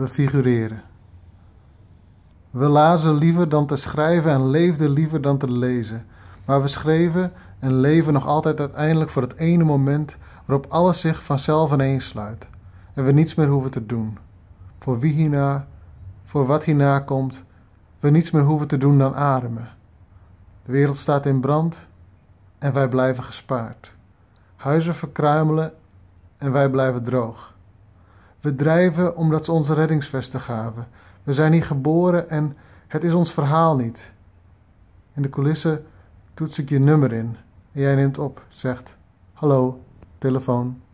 we figureren. We lazen liever dan te schrijven en leefden liever dan te lezen. Maar we schreven en leven nog altijd uiteindelijk voor het ene moment waarop alles zich vanzelf ineens sluit en we niets meer hoeven te doen. Voor wie hierna, voor wat hierna komt, we niets meer hoeven te doen dan ademen. De wereld staat in brand en wij blijven gespaard. Huizen verkruimelen en wij blijven droog. We drijven omdat ze onze reddingsvesten gaven. We zijn hier geboren en het is ons verhaal niet. In de coulissen toets ik je nummer in en jij neemt op, zegt: Hallo, telefoon.